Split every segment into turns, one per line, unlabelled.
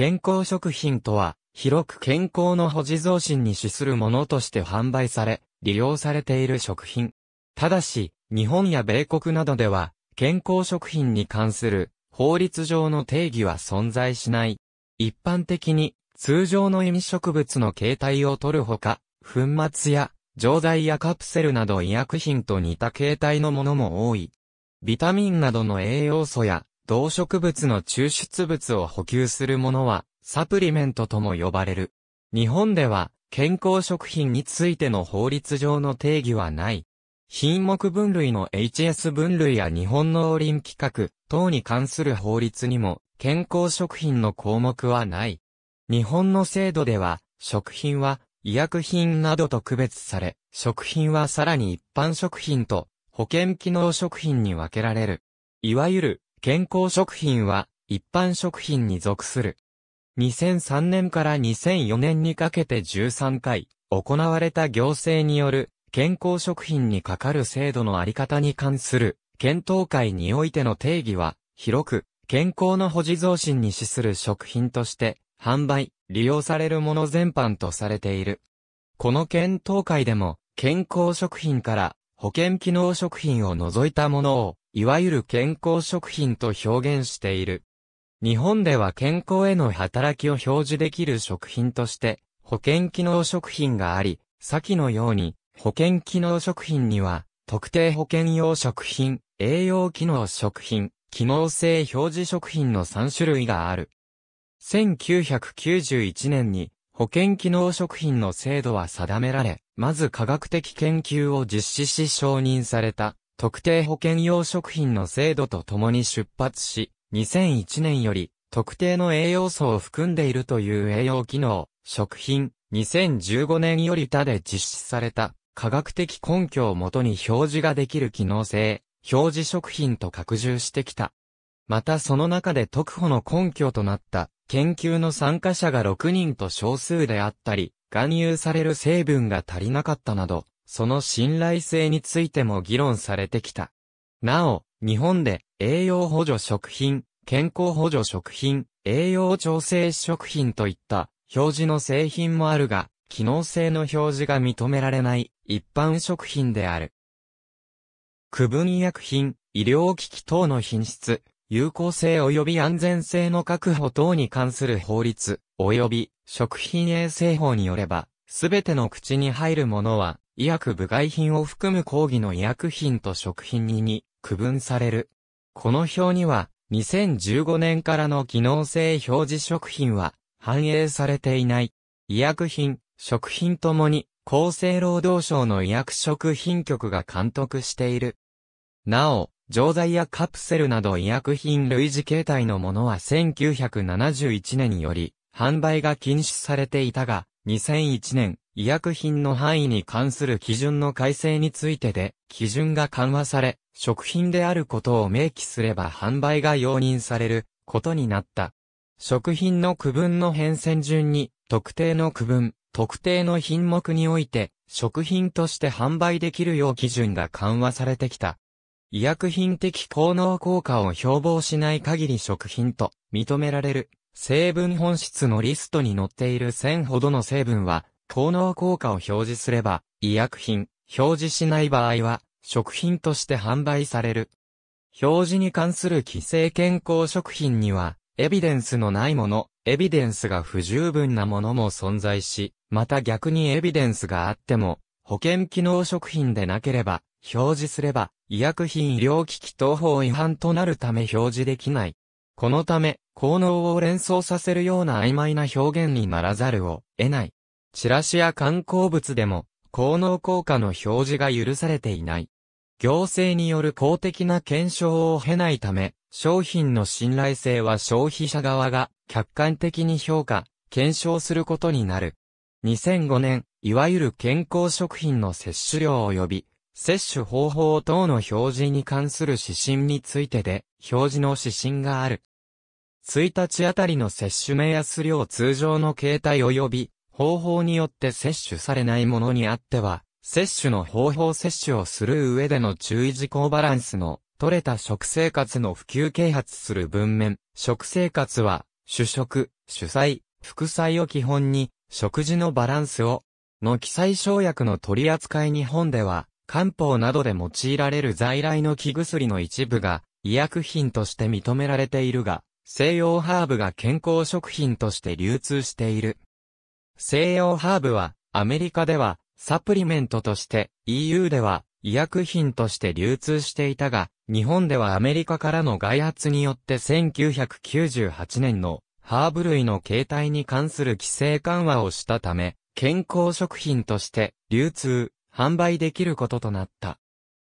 健康食品とは、広く健康の保持増進に資するものとして販売され、利用されている食品。ただし、日本や米国などでは、健康食品に関する法律上の定義は存在しない。一般的に、通常の意味植物の形態を取るほか、粉末や錠剤やカプセルなど医薬品と似た形態のものも多い。ビタミンなどの栄養素や動植物の抽出物を補給するものは、サプリメントとも呼ばれる。日本では、健康食品についての法律上の定義はない。品目分類の HS 分類や日本農林規格等に関する法律にも健康食品の項目はない。日本の制度では食品は医薬品などと区別され、食品はさらに一般食品と保険機能食品に分けられる。いわゆる健康食品は一般食品に属する。2003年から2004年にかけて13回行われた行政による健康食品にかかる制度のあり方に関する検討会においての定義は広く健康の保持増進に資する食品として販売、利用されるもの全般とされている。この検討会でも健康食品から保険機能食品を除いたものをいわゆる健康食品と表現している。日本では健康への働きを表示できる食品として、保険機能食品があり、先のように、保険機能食品には、特定保険用食品、栄養機能食品、機能性表示食品の3種類がある。1991年に保険機能食品の制度は定められ、まず科学的研究を実施し承認された。特定保険用食品の制度とともに出発し、2001年より特定の栄養素を含んでいるという栄養機能、食品、2015年より他で実施された科学的根拠をもとに表示ができる機能性、表示食品と拡充してきた。またその中で特保の根拠となった研究の参加者が6人と少数であったり、含有される成分が足りなかったなど、その信頼性についても議論されてきた。なお、日本で栄養補助食品、健康補助食品、栄養調整食品といった表示の製品もあるが、機能性の表示が認められない一般食品である。区分医薬品、医療機器等の品質、有効性及び安全性の確保等に関する法律、及び食品衛生法によれば、すべての口に入るものは、医薬部外品を含む講義の医薬品と食品にに区分される。この表には、2015年からの機能性表示食品は反映されていない。医薬品、食品ともに厚生労働省の医薬食品局が監督している。なお、錠剤やカプセルなど医薬品類似形態のものは1971年により販売が禁止されていたが、2001年、医薬品の範囲に関する基準の改正についてで、基準が緩和され、食品であることを明記すれば販売が容認されることになった。食品の区分の変遷順に、特定の区分、特定の品目において、食品として販売できるよう基準が緩和されてきた。医薬品的効能効果を標榜しない限り食品と認められる成分本質のリストに載っている1000ほどの成分は効能効果を表示すれば、医薬品、表示しない場合は、食品として販売される。表示に関する規制健康食品には、エビデンスのないもの、エビデンスが不十分なものも存在し、また逆にエビデンスがあっても、保険機能食品でなければ、表示すれば、医薬品医療機器等法違反となるため表示できない。このため、効能を連想させるような曖昧な表現にならざるを得ない。チラシや観光物でも、効能効果の表示が許されていない。行政による公的な検証を経ないため、商品の信頼性は消費者側が客観的に評価、検証することになる。2005年、いわゆる健康食品の摂取量及び、摂取方法等の表示に関する指針についてで、表示の指針がある。1日あたりの摂取目安量通常の形態及び、方法によって摂取されないものにあっては、摂取の方法摂取をする上での注意事項バランスの取れた食生活の普及啓発する文面、食生活は、主食、主菜、副菜を基本に、食事のバランスを、の記載生薬の取り扱い日本では、漢方などで用いられる在来の木薬の一部が、医薬品として認められているが、西洋ハーブが健康食品として流通している。西洋ハーブは、アメリカでは、サプリメントとして、EU では、医薬品として流通していたが、日本ではアメリカからの外発によって1998年のハーブ類の形態に関する規制緩和をしたため、健康食品として流通、販売できることとなった。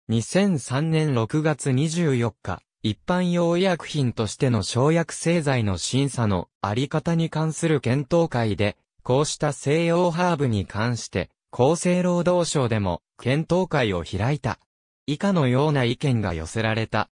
2003年6月24日、一般用医薬品としての生薬製剤の審査のあり方に関する検討会で、こうした西洋ハーブに関して、厚生労働省でも検討会を開いた。以下のような意見が寄せられた。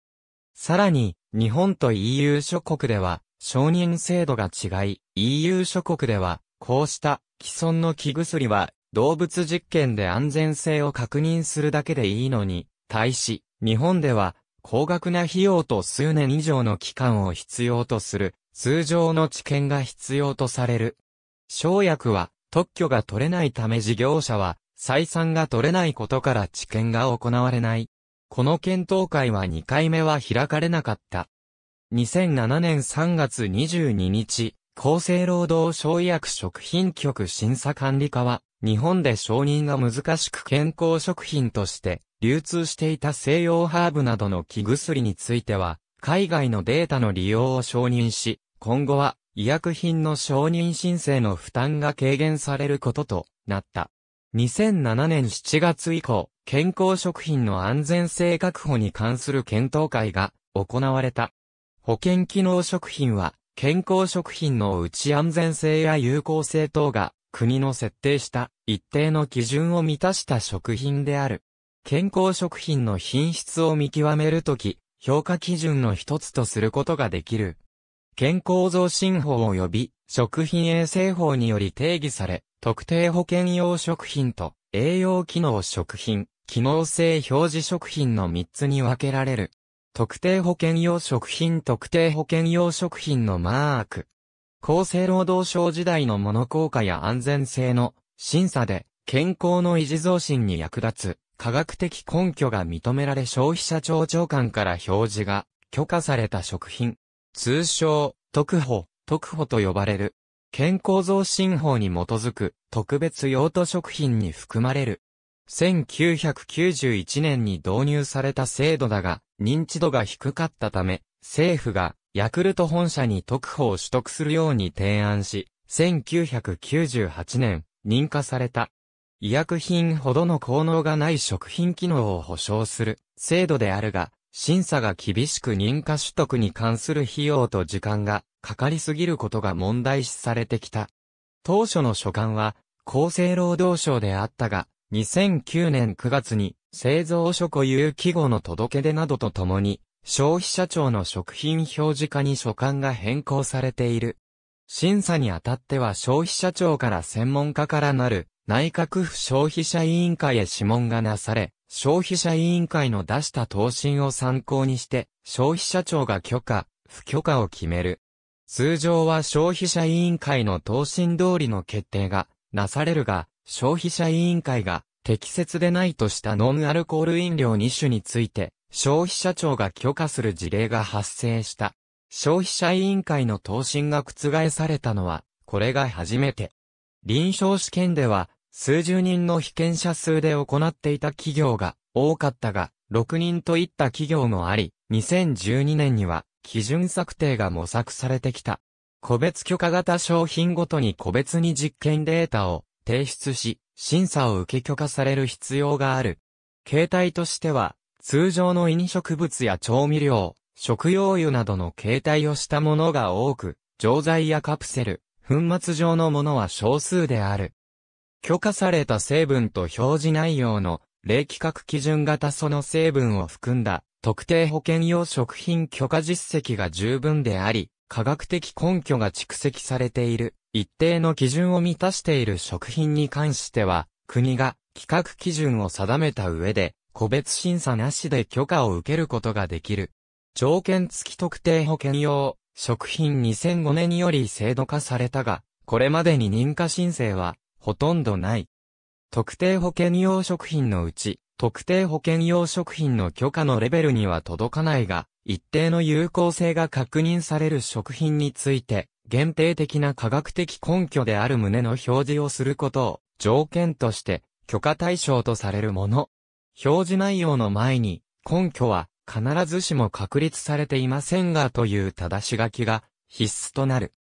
さらに、日本と EU 諸国では、承認制度が違い、EU 諸国では、こうした既存の木薬は、動物実験で安全性を確認するだけでいいのに、対し、日本では、高額な費用と数年以上の期間を必要とする、通常の知見が必要とされる。生薬は特許が取れないため事業者は採算が取れないことから知見が行われない。この検討会は2回目は開かれなかった。2007年3月22日、厚生労働省医薬食品局審査管理課は、日本で承認が難しく健康食品として流通していた西洋ハーブなどの木薬については、海外のデータの利用を承認し、今後は医薬品の承認申請の負担が軽減されることとなった。2007年7月以降、健康食品の安全性確保に関する検討会が行われた。保健機能食品は、健康食品のうち安全性や有効性等が国の設定した一定の基準を満たした食品である。健康食品の品質を見極めるとき、評価基準の一つとすることができる。健康増進法及び食品衛生法により定義され、特定保険用食品と栄養機能食品、機能性表示食品の3つに分けられる。特定保険用食品特定保険用食品のマーク。厚生労働省時代のもの効果や安全性の審査で健康の維持増進に役立つ科学的根拠が認められ消費者庁長官から表示が許可された食品。通称、特保、特保と呼ばれる。健康増進法に基づく特別用途食品に含まれる。1991年に導入された制度だが、認知度が低かったため、政府がヤクルト本社に特保を取得するように提案し、1998年、認可された。医薬品ほどの効能がない食品機能を保障する制度であるが、審査が厳しく認可取得に関する費用と時間がかかりすぎることが問題視されてきた。当初の所管は厚生労働省であったが、2009年9月に製造所固有記号の届け出などとともに、消費者庁の食品表示化に所管が変更されている。審査にあたっては消費者庁から専門家からなる内閣府消費者委員会へ諮問がなされ、消費者委員会の出した答申を参考にして、消費者庁が許可、不許可を決める。通常は消費者委員会の答申通りの決定がなされるが、消費者委員会が適切でないとしたノンアルコール飲料2種について、消費者庁が許可する事例が発生した。消費者委員会の答申が覆されたのは、これが初めて。臨床試験では、数十人の被験者数で行っていた企業が多かったが、6人といった企業もあり、2012年には基準策定が模索されてきた。個別許可型商品ごとに個別に実験データを提出し、審査を受け許可される必要がある。形態としては、通常の飲食物や調味料、食用油などの形態をしたものが多く、錠剤やカプセル、粉末状のものは少数である。許可された成分と表示内容の、例企格基準型その成分を含んだ、特定保険用食品許可実績が十分であり、科学的根拠が蓄積されている、一定の基準を満たしている食品に関しては、国が規格基準を定めた上で、個別審査なしで許可を受けることができる。条件付き特定保険用食品2005年より制度化されたが、これまでに認可申請はほとんどない。特定保険用食品のうち、特定保険用食品の許可のレベルには届かないが、一定の有効性が確認される食品について、限定的な科学的根拠である旨の表示をすることを条件として許可対象とされるもの。表示内容の前に根拠は必ずしも確立されていませんがという正し書きが必須となる。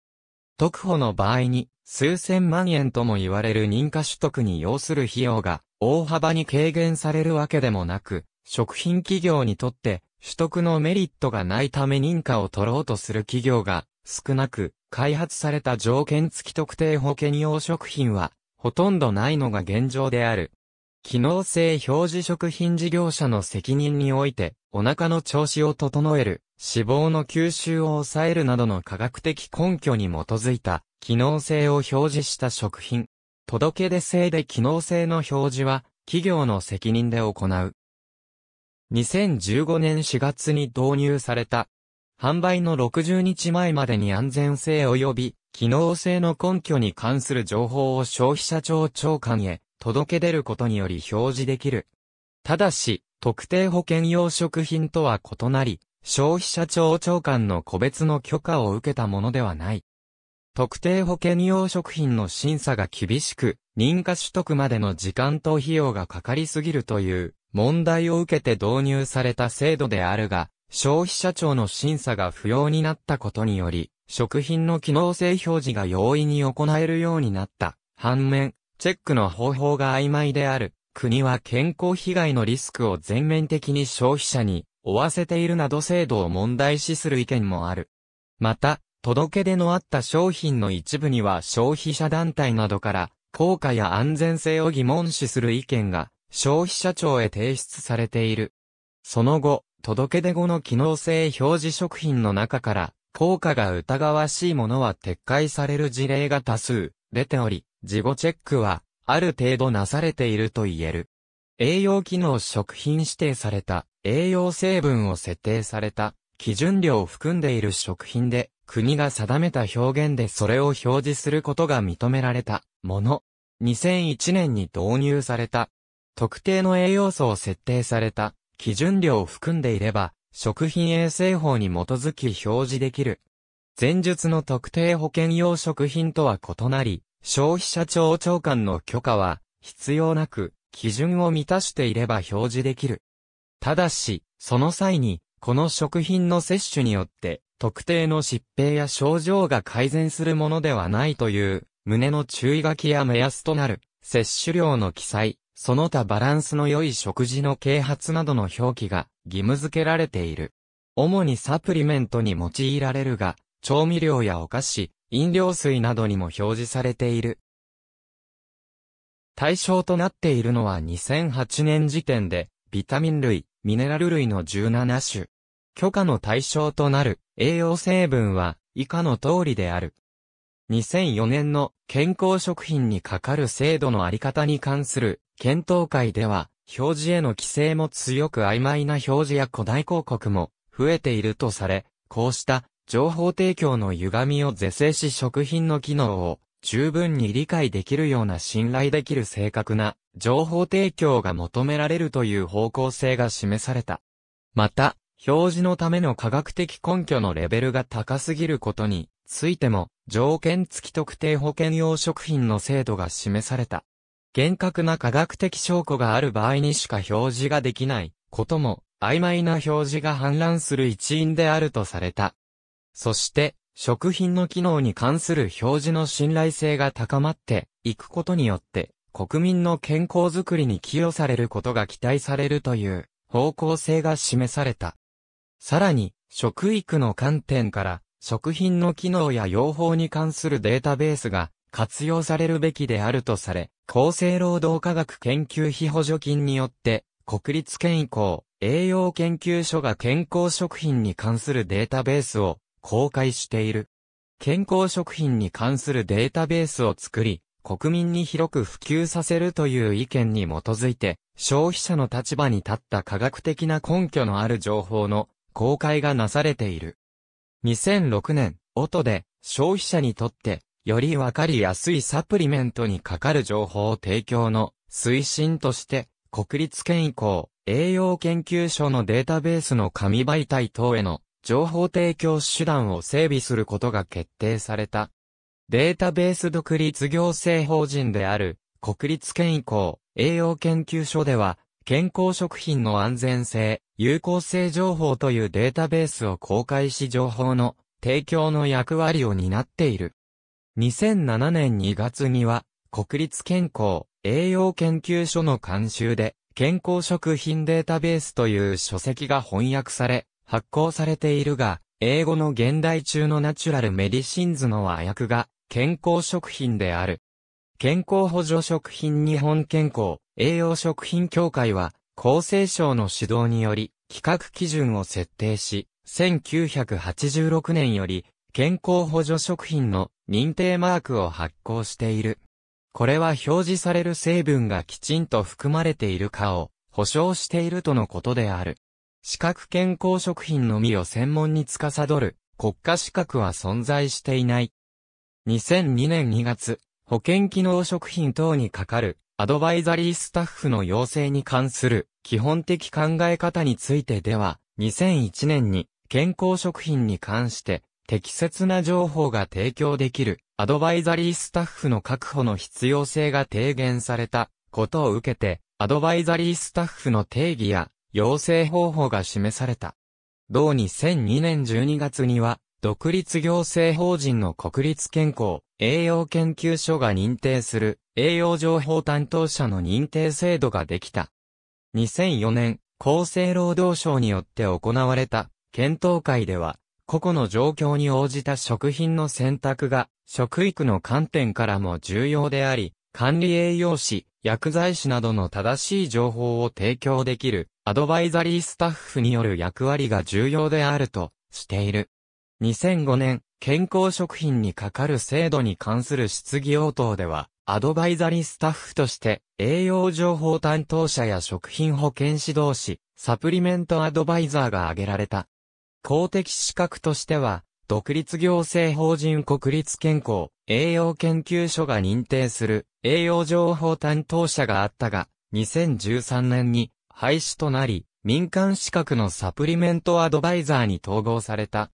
特保の場合に、数千万円とも言われる認可取得に要する費用が大幅に軽減されるわけでもなく、食品企業にとって取得のメリットがないため認可を取ろうとする企業が少なく、開発された条件付き特定保険用食品はほとんどないのが現状である。機能性表示食品事業者の責任において、お腹の調子を整える、脂肪の吸収を抑えるなどの科学的根拠に基づいた、機能性を表示した食品。届け出制で機能性の表示は、企業の責任で行う。2015年4月に導入された。販売の60日前までに安全性及び機能性の根拠に関する情報を消費者庁長官へ届け出ることにより表示できる。ただし、特定保険用食品とは異なり、消費者庁長官の個別の許可を受けたものではない。特定保険用食品の審査が厳しく、認可取得までの時間と費用がかかりすぎるという問題を受けて導入された制度であるが、消費者庁の審査が不要になったことにより、食品の機能性表示が容易に行えるようになった。反面、チェックの方法が曖昧である。国は健康被害のリスクを全面的に消費者に負わせているなど制度を問題視する意見もある。また、届け出のあった商品の一部には消費者団体などから効果や安全性を疑問視する意見が消費者庁へ提出されている。その後、届け出後の機能性表示食品の中から効果が疑わしいものは撤回される事例が多数出ており、事後チェックは、ある程度なされていると言える。栄養機能食品指定された、栄養成分を設定された、基準量を含んでいる食品で、国が定めた表現でそれを表示することが認められたもの。2001年に導入された。特定の栄養素を設定された基準量を含んでいれば、食品衛生法に基づき表示できる。前述の特定保険用食品とは異なり、消費者庁長官の許可は必要なく基準を満たしていれば表示できる。ただし、その際に、この食品の摂取によって特定の疾病や症状が改善するものではないという旨の注意書きや目安となる摂取量の記載、その他バランスの良い食事の啓発などの表記が義務付けられている。主にサプリメントに用いられるが、調味料やお菓子、飲料水などにも表示されている。対象となっているのは2008年時点で、ビタミン類、ミネラル類の17種。許可の対象となる栄養成分は以下の通りである。2004年の健康食品にかかる制度のあり方に関する検討会では、表示への規制も強く曖昧な表示や古代広告も増えているとされ、こうした情報提供の歪みを是正し食品の機能を十分に理解できるような信頼できる正確な情報提供が求められるという方向性が示された。また、表示のための科学的根拠のレベルが高すぎることについても、条件付き特定保険用食品の制度が示された。厳格な科学的証拠がある場合にしか表示ができないことも、曖昧な表示が氾濫する一因であるとされた。そして、食品の機能に関する表示の信頼性が高まっていくことによって、国民の健康づくりに寄与されることが期待されるという方向性が示された。さらに、食育の観点から、食品の機能や用法に関するデータベースが活用されるべきであるとされ、厚生労働科学研究費補助金によって、国立健康栄養研究所が健康食品に関するデータベースを公開している。健康食品に関するデータベースを作り、国民に広く普及させるという意見に基づいて、消費者の立場に立った科学的な根拠のある情報の公開がなされている。2006年、音で消費者にとってよりわかりやすいサプリメントにかかる情報提供の推進として、国立健康栄養研究所のデータベースの紙媒体等への情報提供手段を整備することが決定された。データベース独立行政法人である国立健康栄養研究所では健康食品の安全性、有効性情報というデータベースを公開し情報の提供の役割を担っている。2007年2月には国立健康栄養研究所の監修で健康食品データベースという書籍が翻訳され、発行されているが、英語の現代中のナチュラルメディシンズの和訳が健康食品である。健康補助食品日本健康栄養食品協会は厚生省の指導により企画基準を設定し、1986年より健康補助食品の認定マークを発行している。これは表示される成分がきちんと含まれているかを保証しているとのことである。資格健康食品のみを専門に司る国家資格は存在していない。2002年2月、保険機能食品等にかかるアドバイザリースタッフの要請に関する基本的考え方についてでは、2001年に健康食品に関して適切な情報が提供できるアドバイザリースタッフの確保の必要性が提言されたことを受けて、アドバイザリースタッフの定義や養成方法が示された。同2002年12月には、独立行政法人の国立健康栄養研究所が認定する栄養情報担当者の認定制度ができた。2004年、厚生労働省によって行われた検討会では、個々の状況に応じた食品の選択が食育の観点からも重要であり、管理栄養士、薬剤師などの正しい情報を提供できるアドバイザリースタッフによる役割が重要であるとしている。2005年、健康食品にかかる制度に関する質疑応答では、アドバイザリースタッフとして、栄養情報担当者や食品保健指導士、サプリメントアドバイザーが挙げられた。公的資格としては、独立行政法人国立健康、栄養研究所が認定する栄養情報担当者があったが、2013年に廃止となり、民間資格のサプリメントアドバイザーに統合された。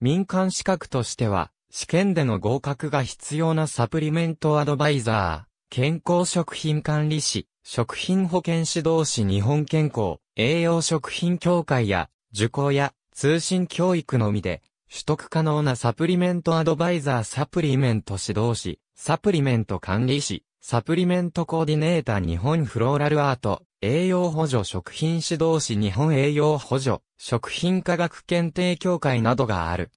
民間資格としては、試験での合格が必要なサプリメントアドバイザー、健康食品管理士、食品保健指導士日本健康、栄養食品協会や、受講や通信教育のみで、取得可能なサプリメントアドバイザーサプリメント指導士、サプリメント管理士、サプリメントコーディネーター日本フローラルアート、栄養補助食品指導士日本栄養補助、食品科学検定協会などがある。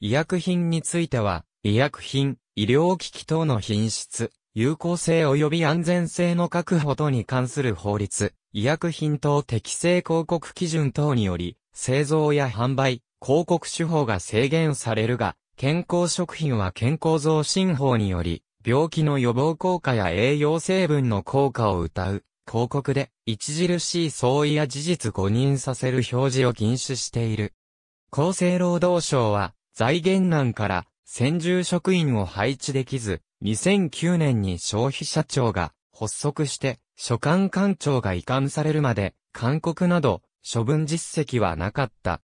医薬品については、医薬品、医療機器等の品質、有効性及び安全性の確保等に関する法律、医薬品等適正広告基準等により、製造や販売、広告手法が制限されるが、健康食品は健康増進法により、病気の予防効果や栄養成分の効果を謳う、広告で、著しい相違や事実誤認させる表示を禁止している。厚生労働省は、財源難から専従職員を配置できず、2009年に消費者庁が発足して、所管官庁が移管されるまで、勧告など、処分実績はなかった。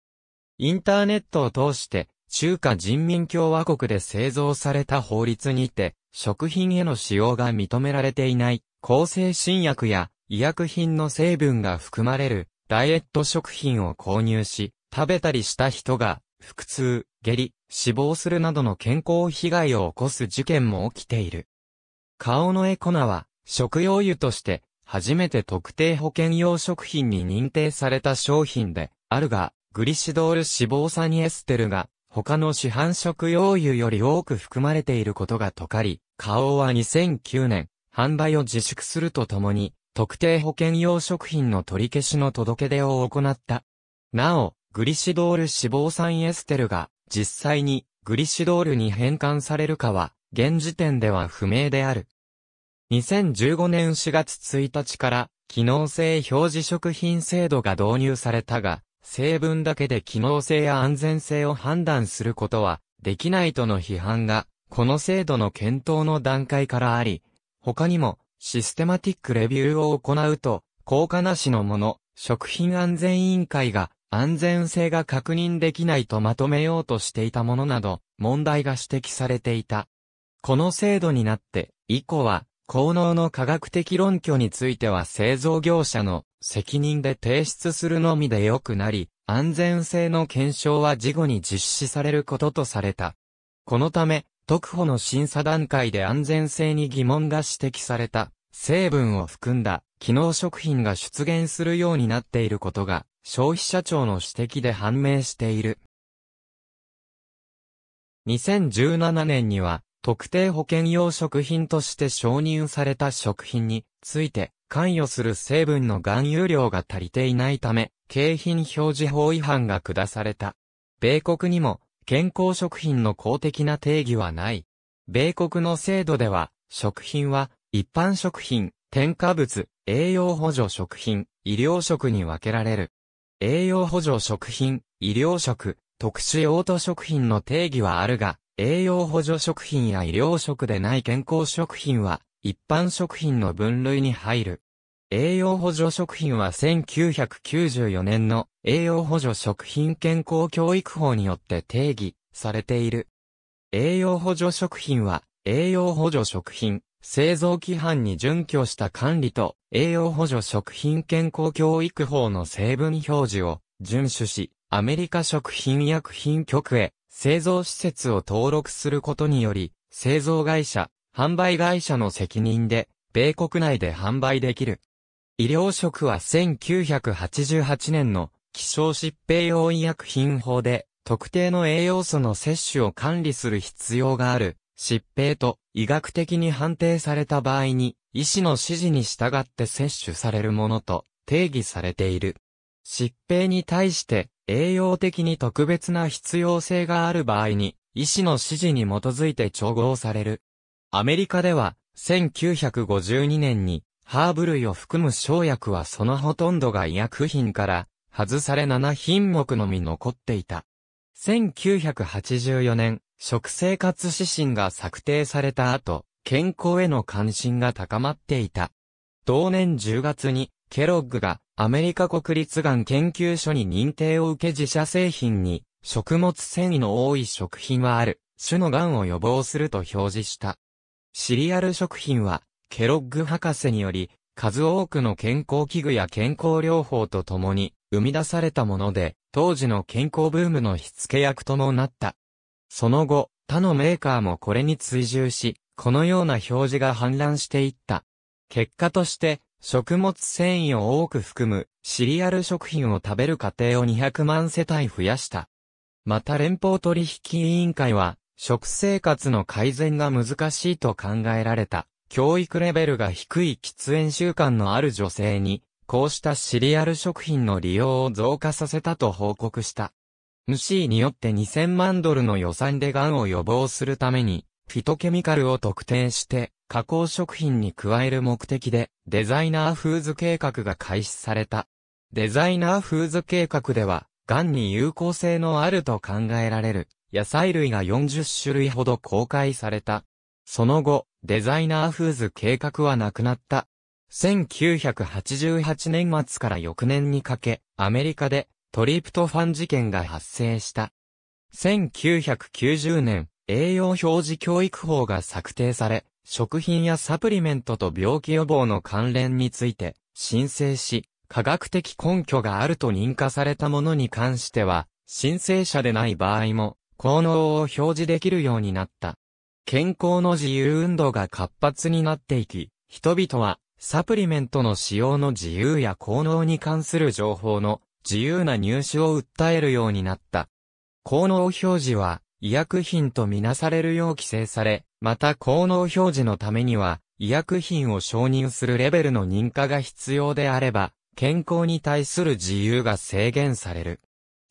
インターネットを通して、中華人民共和国で製造された法律にて、食品への使用が認められていない、抗生新薬や医薬品の成分が含まれる、ダイエット食品を購入し、食べたりした人が、腹痛、下痢、死亡するなどの健康被害を起こす事件も起きている。顔のエコナは、食用油として、初めて特定保険用食品に認定された商品で、あるが、グリシドール脂肪酸にエステルが他の市販食用油より多く含まれていることが解かり、花王は2009年、販売を自粛するとともに、特定保険用食品の取り消しの届け出を行った。なお、グリシドール脂肪酸エステルが、実際にグリシドールに変換されるかは、現時点では不明である。2015年4月1日から、機能性表示食品制度が導入されたが、成分だけで機能性や安全性を判断することはできないとの批判が、この制度の検討の段階からあり、他にもシステマティックレビューを行うと、効果なしのもの、食品安全委員会が安全性が確認できないとまとめようとしていたものなど、問題が指摘されていた。この制度になって、以降は、効能の科学的論拠については製造業者の責任で提出するのみで良くなり、安全性の検証は事後に実施されることとされた。このため、特保の審査段階で安全性に疑問が指摘された成分を含んだ機能食品が出現するようになっていることが消費者庁の指摘で判明している。2017年には特定保険用食品として承認された食品について関与する成分の含有量が足りていないため、景品表示法違反が下された。米国にも、健康食品の公的な定義はない。米国の制度では、食品は、一般食品、添加物、栄養補助食品、医療食に分けられる。栄養補助食品、医療食、特殊用途食品の定義はあるが、栄養補助食品や医療食でない健康食品は、一般食品の分類に入る。栄養補助食品は1994年の栄養補助食品健康教育法によって定義されている。栄養補助食品は栄養補助食品、製造規範に準拠した管理と栄養補助食品健康教育法の成分表示を遵守し、アメリカ食品薬品局へ製造施設を登録することにより、製造会社、販売会社の責任で、米国内で販売できる。医療食は1988年の希少疾病用医薬品法で、特定の栄養素の摂取を管理する必要がある、疾病と医学的に判定された場合に、医師の指示に従って摂取されるものと定義されている。疾病に対して栄養的に特別な必要性がある場合に、医師の指示に基づいて調合されるアメリカでは、1952年に、ハーブ類を含む生薬はそのほとんどが医薬品から外され7品目のみ残っていた。1984年、食生活指針が策定された後、健康への関心が高まっていた。同年10月に、ケロッグがアメリカ国立がん研究所に認定を受け自社製品に、食物繊維の多い食品はある、種のがんを予防すると表示した。シリアル食品は、ケロッグ博士により、数多くの健康器具や健康療法とともに生み出されたもので、当時の健康ブームの火付け役ともなった。その後、他のメーカーもこれに追従し、このような表示が氾濫していった。結果として、食物繊維を多く含むシリアル食品を食べる家庭を200万世帯増やした。また連邦取引委員会は、食生活の改善が難しいと考えられた、教育レベルが低い喫煙習慣のある女性に、こうしたシリアル食品の利用を増加させたと報告した。ムシーによって2000万ドルの予算で癌を予防するために、フィトケミカルを特定して、加工食品に加える目的で、デザイナーフーズ計画が開始された。デザイナーフーズ計画では、癌に有効性のあると考えられる、野菜類が40種類ほど公開された。その後、デザイナーフーズ計画はなくなった。1988年末から翌年にかけ、アメリカでトリプトファン事件が発生した。1990年、栄養表示教育法が策定され、食品やサプリメントと病気予防の関連について申請し、科学的根拠があると認可されたものに関しては、申請者でない場合も効能を表示できるようになった。健康の自由運動が活発になっていき、人々はサプリメントの使用の自由や効能に関する情報の自由な入手を訴えるようになった。効能表示は医薬品とみなされるよう規制され、また効能表示のためには医薬品を承認するレベルの認可が必要であれば、健康に対する自由が制限される。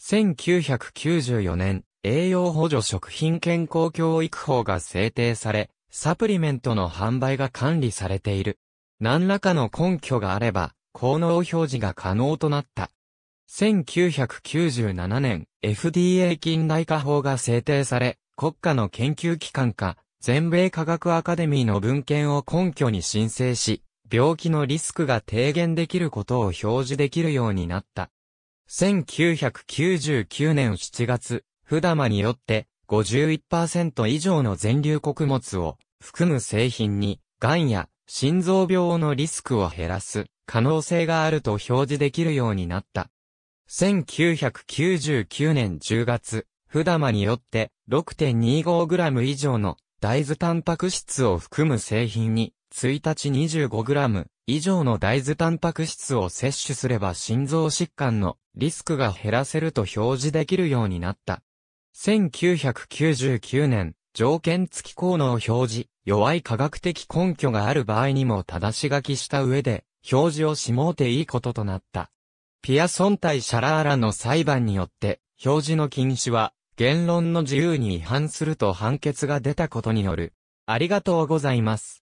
1994年、栄養補助食品健康教育法が制定され、サプリメントの販売が管理されている。何らかの根拠があれば、効能表示が可能となった。1997年、FDA 近代化法が制定され、国家の研究機関か、全米科学アカデミーの文献を根拠に申請し、病気のリスクが低減できることを表示できるようになった。1999年7月、普玉によって51%以上の全粒穀物を含む製品に、癌や心臓病のリスクを減らす可能性があると表示できるようになった。1999年10月、普玉によって 6.25g 以上の大豆タンパク質を含む製品に、1日 25g 以上の大豆タンパク質を摂取すれば心臓疾患のリスクが減らせると表示できるようになった。1999年、条件付き効能表示、弱い科学的根拠がある場合にも正し書きした上で、表示をしもうていいこととなった。ピアソン対シャラーラの裁判によって、表示の禁止は、言論の自由に違反すると判決が出たことによる。ありがとうございます。